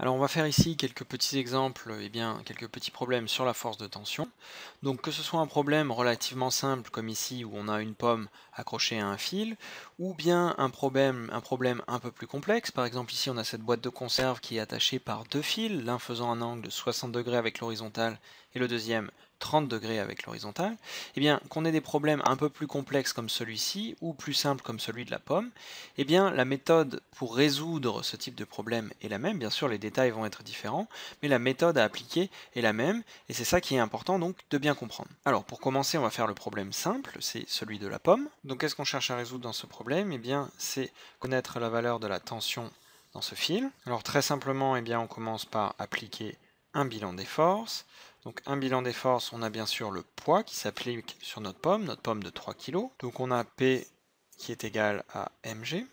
Alors on va faire ici quelques petits exemples, et eh bien quelques petits problèmes sur la force de tension. Donc que ce soit un problème relativement simple comme ici où on a une pomme accrochée à un fil, ou bien un problème, un problème un peu plus complexe, par exemple ici on a cette boîte de conserve qui est attachée par deux fils, l'un faisant un angle de 60 degrés avec l'horizontale et le deuxième 30 degrés avec l'horizontale, eh bien, qu'on ait des problèmes un peu plus complexes comme celui-ci, ou plus simples comme celui de la pomme, eh bien, la méthode pour résoudre ce type de problème est la même, bien sûr les détails vont être différents, mais la méthode à appliquer est la même, et c'est ça qui est important donc de bien comprendre. Alors pour commencer, on va faire le problème simple, c'est celui de la pomme. Donc qu'est-ce qu'on cherche à résoudre dans ce problème Eh bien, c'est connaître la valeur de la tension dans ce fil. Alors très simplement, eh bien, on commence par appliquer un bilan des forces. Donc un bilan des forces, on a bien sûr le poids qui s'applique sur notre pomme, notre pomme de 3 kg. Donc on a P qui est égal à mg,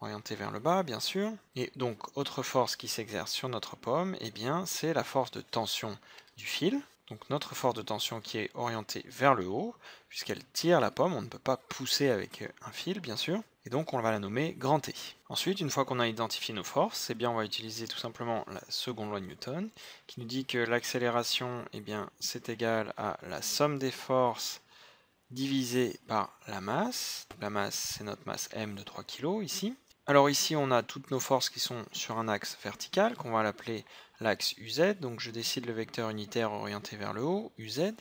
orienté vers le bas bien sûr. Et donc autre force qui s'exerce sur notre pomme, eh bien c'est la force de tension du fil donc notre force de tension qui est orientée vers le haut, puisqu'elle tire la pomme, on ne peut pas pousser avec euh, un fil bien sûr, et donc on va la nommer grand T. Ensuite, une fois qu'on a identifié nos forces, eh bien on va utiliser tout simplement la seconde loi de Newton, qui nous dit que l'accélération eh c'est égal à la somme des forces divisée par la masse. La masse, c'est notre masse M de 3 kg ici. Alors ici, on a toutes nos forces qui sont sur un axe vertical, qu'on va l'appeler l'axe UZ, donc je décide le vecteur unitaire orienté vers le haut, UZ.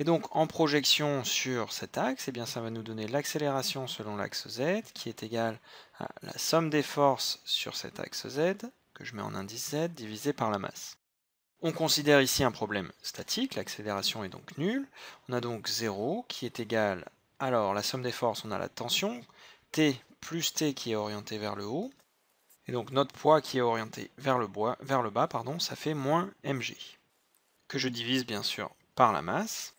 Et donc en projection sur cet axe, et eh bien, ça va nous donner l'accélération selon l'axe Z, qui est égale à la somme des forces sur cet axe Z, que je mets en indice Z, divisé par la masse. On considère ici un problème statique, l'accélération est donc nulle. On a donc 0 qui est égal, alors la somme des forces, on a la tension, T plus T qui est orienté vers le haut, et donc notre poids qui est orienté vers le, bois, vers le bas, pardon, ça fait moins mg, que je divise bien sûr par la masse.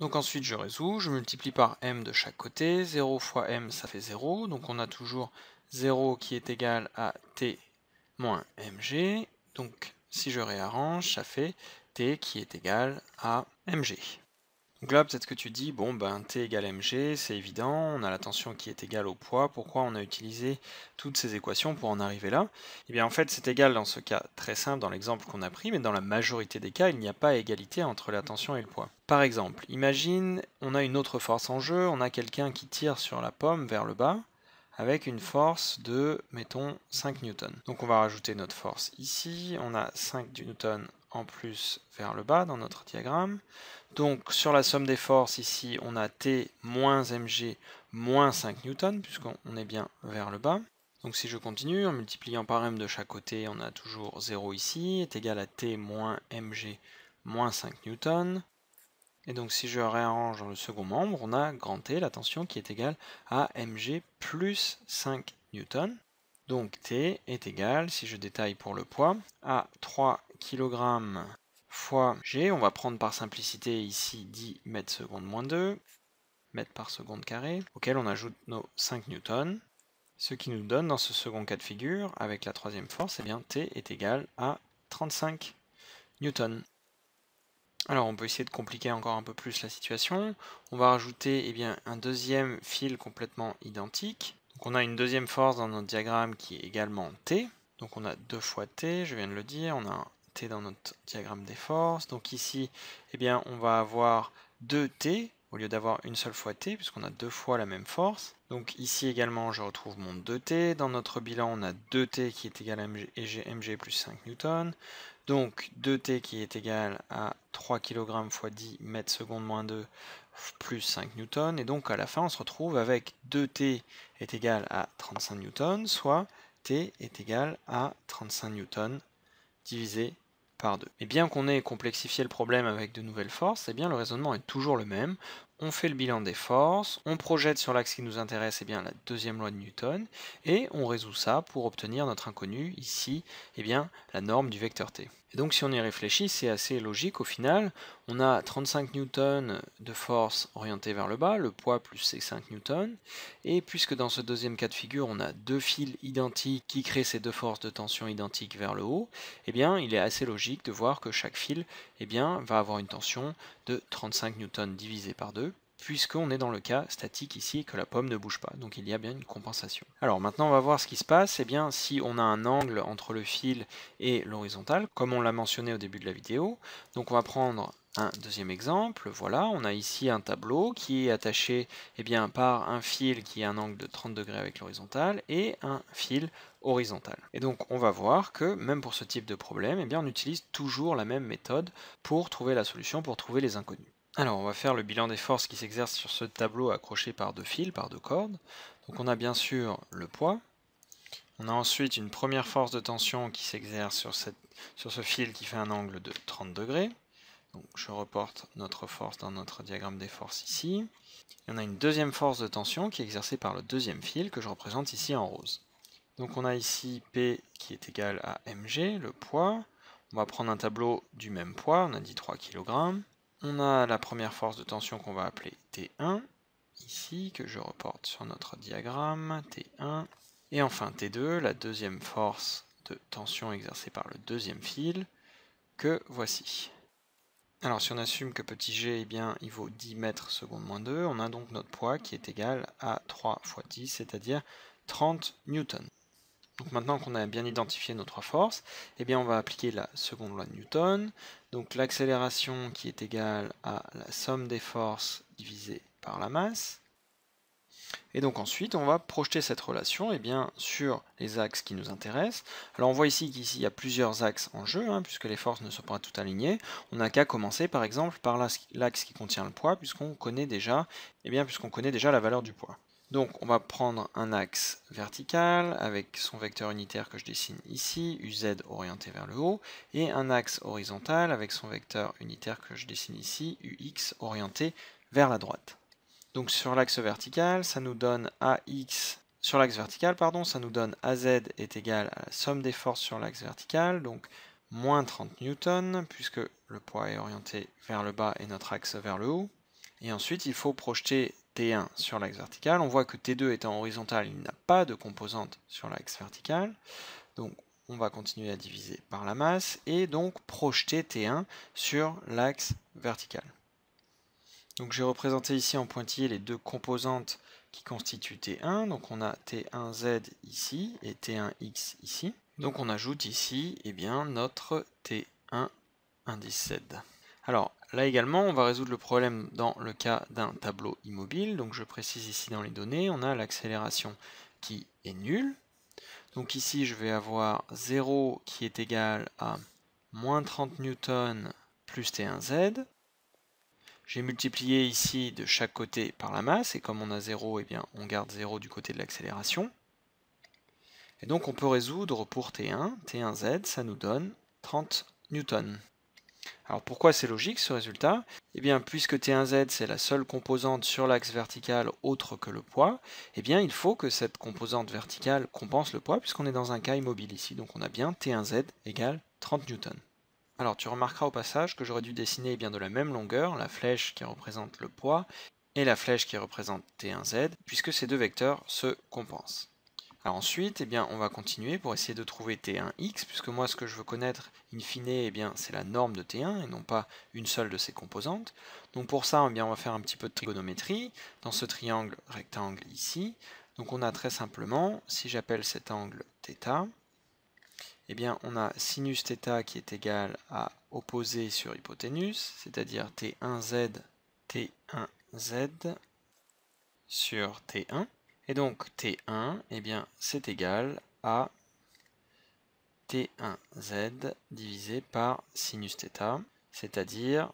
Donc ensuite je résous, je multiplie par m de chaque côté, 0 fois m ça fait 0, donc on a toujours 0 qui est égal à t moins mg, donc si je réarrange ça fait t qui est égal à mg. Donc là, peut-être que tu dis, bon, ben, T égale mg, c'est évident, on a la tension qui est égale au poids, pourquoi on a utilisé toutes ces équations pour en arriver là Eh bien, en fait, c'est égal dans ce cas très simple, dans l'exemple qu'on a pris, mais dans la majorité des cas, il n'y a pas égalité entre la tension et le poids. Par exemple, imagine, on a une autre force en jeu, on a quelqu'un qui tire sur la pomme vers le bas, avec une force de, mettons, 5 newtons. Donc on va rajouter notre force ici, on a 5 newtons en plus vers le bas dans notre diagramme. Donc sur la somme des forces ici on a T moins mg moins 5 newtons puisqu'on est bien vers le bas. Donc si je continue, en multipliant par m de chaque côté, on a toujours 0 ici, est égal à t moins mg moins 5 newtons. Et donc si je réarrange dans le second membre, on a grand T, la tension, qui est égale à mg plus 5 newton. Donc T est égal, si je détaille pour le poids, à 3 kg fois G, on va prendre par simplicité ici 10 mètres seconde moins 2, mètres par seconde carré, auquel on ajoute nos 5 newtons, ce qui nous donne dans ce second cas de figure, avec la troisième force, et eh bien T est égal à 35 newtons. Alors on peut essayer de compliquer encore un peu plus la situation. On va rajouter eh bien, un deuxième fil complètement identique. Donc on a une deuxième force dans notre diagramme qui est également T. Donc on a 2 fois T, je viens de le dire, on a T dans notre diagramme des forces. Donc ici, eh bien, on va avoir 2T au lieu d'avoir une seule fois T, puisqu'on a deux fois la même force. Donc ici également, je retrouve mon 2T. Dans notre bilan, on a 2T qui est égal à mg, plus 5 newtons. Donc 2T qui est égal à 3 kg fois 10 mètres seconde moins 2 plus 5 newtons. Et donc à la fin, on se retrouve avec 2T est égal à 35 newtons, soit T est égal à 35 newtons divisé par 2. Et bien qu'on ait complexifié le problème avec de nouvelles forces, eh bien le raisonnement est toujours le même on fait le bilan des forces, on projette sur l'axe qui nous intéresse eh bien, la deuxième loi de Newton, et on résout ça pour obtenir notre inconnu, ici, eh bien, la norme du vecteur t. Et donc si on y réfléchit, c'est assez logique au final. On a 35 newtons de force orientée vers le bas, le poids plus ces 5 newtons. Et puisque dans ce deuxième cas de figure, on a deux fils identiques qui créent ces deux forces de tension identiques vers le haut, et eh bien il est assez logique de voir que chaque fil bien, va avoir une tension de 35 newtons divisé par 2 puisqu'on est dans le cas statique ici que la pomme ne bouge pas. Donc il y a bien une compensation. Alors maintenant on va voir ce qui se passe. Eh bien si on a un angle entre le fil et l'horizontale, comme on l'a mentionné au début de la vidéo, donc on va prendre un deuxième exemple, voilà, on a ici un tableau qui est attaché eh bien, par un fil qui a un angle de 30 degrés avec l'horizontale et un fil horizontal. Et donc on va voir que même pour ce type de problème, eh bien, on utilise toujours la même méthode pour trouver la solution, pour trouver les inconnus. Alors, on va faire le bilan des forces qui s'exercent sur ce tableau accroché par deux fils, par deux cordes. Donc on a bien sûr le poids, on a ensuite une première force de tension qui s'exerce sur, ce fil qui fait un angle de 30 degrés. Donc je reporte notre force dans notre diagramme des forces ici. Et on a une deuxième force de tension qui est exercée par le deuxième fil que je représente ici en rose. Donc on a ici P qui est égal à mg, le poids. On va prendre un tableau du même poids, on a dit 3 kg. On a la première force de tension qu'on va appeler T1, ici, que je reporte sur notre diagramme, T1. Et enfin T2, la deuxième force de tension exercée par le deuxième fil, que voici. Alors si on assume que petit g, eh bien, il vaut 10 mètres seconde moins 2, on a donc notre poids qui est égal à 3 fois 10, c'est-à-dire 30 newtons maintenant qu'on a bien identifié nos trois forces, eh bien on va appliquer la seconde loi de Newton. Donc l'accélération qui est égale à la somme des forces divisée par la masse. Et donc ensuite, on va projeter cette relation eh bien, sur les axes qui nous intéressent. Alors on voit ici qu'il y a plusieurs axes en jeu, hein, puisque les forces ne sont pas toutes alignées. On n'a qu'à commencer par exemple par l'axe qui contient le poids, puisqu'on connaît, eh connaît déjà la valeur du poids. Donc on va prendre un axe vertical avec son vecteur unitaire que je dessine ici, UZ orienté vers le haut, et un axe horizontal avec son vecteur unitaire que je dessine ici, UX orienté vers la droite. Donc sur l'axe vertical, ça nous donne AX sur l'axe vertical, pardon, ça nous donne AZ est égal à la somme des forces sur l'axe vertical, donc moins 30 newtons, puisque le poids est orienté vers le bas et notre axe vers le haut. Et ensuite, il faut projeter T1 sur l'axe vertical. On voit que T2 étant horizontal, il n'a pas de composante sur l'axe vertical. Donc on va continuer à diviser par la masse et donc projeter T1 sur l'axe vertical. Donc j'ai représenté ici en pointillé les deux composantes qui constituent T1. Donc on a T1Z ici et T1X ici. Donc on ajoute ici eh bien, notre T1 indice Z. Alors là également, on va résoudre le problème dans le cas d'un tableau immobile. Donc je précise ici dans les données, on a l'accélération qui est nulle. Donc ici, je vais avoir 0 qui est égal à moins 30 newtons plus T1Z. J'ai multiplié ici de chaque côté par la masse, et comme on a 0, eh bien, on garde 0 du côté de l'accélération. Et donc on peut résoudre pour T1, T1Z, ça nous donne 30 newtons. Alors pourquoi c'est logique ce résultat Eh bien puisque T1Z c'est la seule composante sur l'axe vertical autre que le poids, eh bien il faut que cette composante verticale compense le poids puisqu'on est dans un cas immobile ici, donc on a bien T1Z égale 30 Newton. Alors tu remarqueras au passage que j'aurais dû dessiner eh bien, de la même longueur la flèche qui représente le poids et la flèche qui représente T1Z puisque ces deux vecteurs se compensent ensuite, eh bien, on va continuer pour essayer de trouver T1x, puisque moi ce que je veux connaître in fine, eh c'est la norme de T1 et non pas une seule de ses composantes. Donc pour ça, eh bien, on va faire un petit peu de trigonométrie dans ce triangle rectangle ici. Donc on a très simplement, si j'appelle cet angle θ, eh bien on a sinus θ qui est égal à opposé sur hypoténuse, c'est-à-dire T1z, T1z sur T1. Et donc T1, eh bien c'est égal à T1Z divisé par sinus θ, c'est-à-dire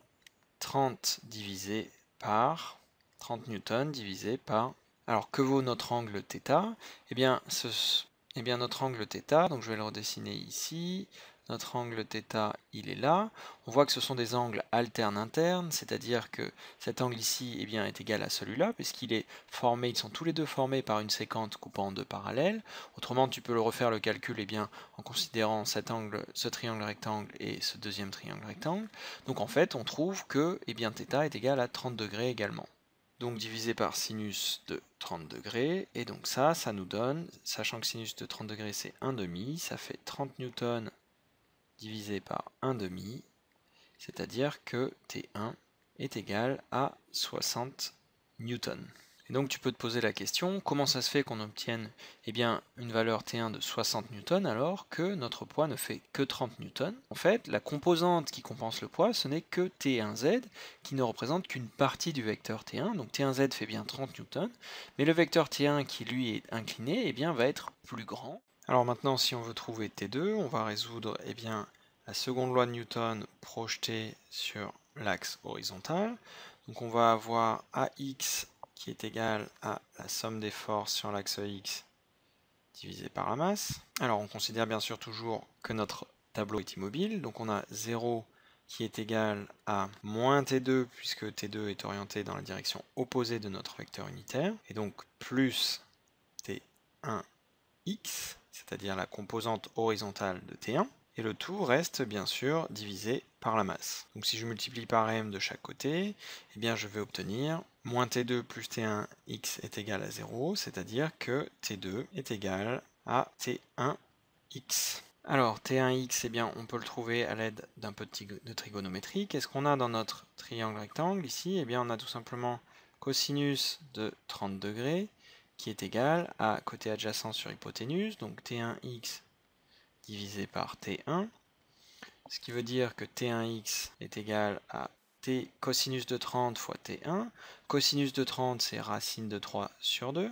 30 divisé par 30 newtons divisé par... Alors que vaut notre angle θ eh bien, ce... Eh bien notre angle θ, donc je vais le redessiner ici, notre angle θ, il est là. On voit que ce sont des angles alternes internes, c'est-à-dire que cet angle ici eh bien, est égal à celui-là, puisqu'il est formé, ils sont tous les deux formés par une séquente coupant en deux parallèles. Autrement, tu peux le refaire le calcul eh bien, en considérant cet angle, ce triangle rectangle et ce deuxième triangle rectangle. Donc en fait, on trouve que eh bien, θ est égal à 30 degrés également. Donc divisé par sinus de 30 degrés, et donc ça, ça nous donne, sachant que sinus de 30 degrés c'est 1 demi, ça fait 30 newtons divisé par 1 demi, c'est-à-dire que T1 est égal à 60 newtons. Et donc tu peux te poser la question, comment ça se fait qu'on obtienne eh bien, une valeur T1 de 60 newtons alors que notre poids ne fait que 30 newtons En fait, la composante qui compense le poids, ce n'est que T1z qui ne représente qu'une partie du vecteur T1. Donc T1z fait bien 30 newtons, mais le vecteur T1 qui lui est incliné eh bien, va être plus grand. Alors maintenant, si on veut trouver T2, on va résoudre eh bien, la seconde loi de Newton projetée sur l'axe horizontal. Donc on va avoir AX qui est égal à la somme des forces sur l'axe e X divisé par la masse. Alors on considère bien sûr toujours que notre tableau est immobile, donc on a 0 qui est égal à moins T2 puisque T2 est orienté dans la direction opposée de notre vecteur unitaire, et donc plus T1 x, c'est-à-dire la composante horizontale de T1, et le tout reste bien sûr divisé par la masse. Donc si je multiplie par m de chaque côté, eh bien je vais obtenir moins t2 plus t1 x est égal à 0, c'est-à-dire que t2 est égal à t1 x. Alors t1x, eh bien on peut le trouver à l'aide d'un peu de trigonométrie. Qu'est-ce qu'on a dans notre triangle rectangle ici Eh bien on a tout simplement cosinus de 30 degrés qui est égal à côté adjacent sur hypoténuse, donc T1x divisé par T1, ce qui veut dire que T1x est égal à T cosinus de 30 fois T1. Cosinus de 30, c'est racine de 3 sur 2.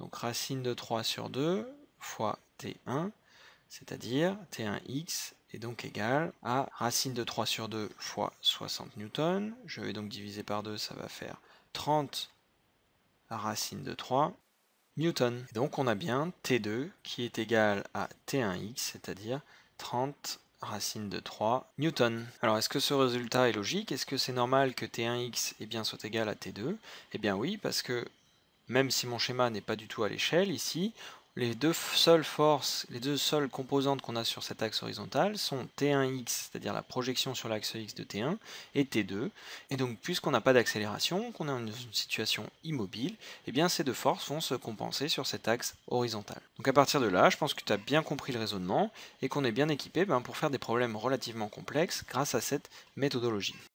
Donc racine de 3 sur 2 fois T1, c'est-à-dire T1x est donc égal à racine de 3 sur 2 fois 60 newtons. Je vais donc diviser par 2, ça va faire 30 racine de 3 newton. donc on a bien T2 qui est égal à T1x, c'est-à-dire 30 racine de 3 newton. Alors est-ce que ce résultat est logique Est-ce que c'est normal que T1x eh bien, soit égal à T2 Eh bien oui, parce que même si mon schéma n'est pas du tout à l'échelle ici, les deux seules forces, les deux seules composantes qu'on a sur cet axe horizontal sont T1x, c'est-à-dire la projection sur l'axe x de T1, et T2. Et donc, puisqu'on n'a pas d'accélération, qu'on est dans une situation immobile, eh bien ces deux forces vont se compenser sur cet axe horizontal. Donc à partir de là, je pense que tu as bien compris le raisonnement et qu'on est bien équipé ben, pour faire des problèmes relativement complexes grâce à cette méthodologie.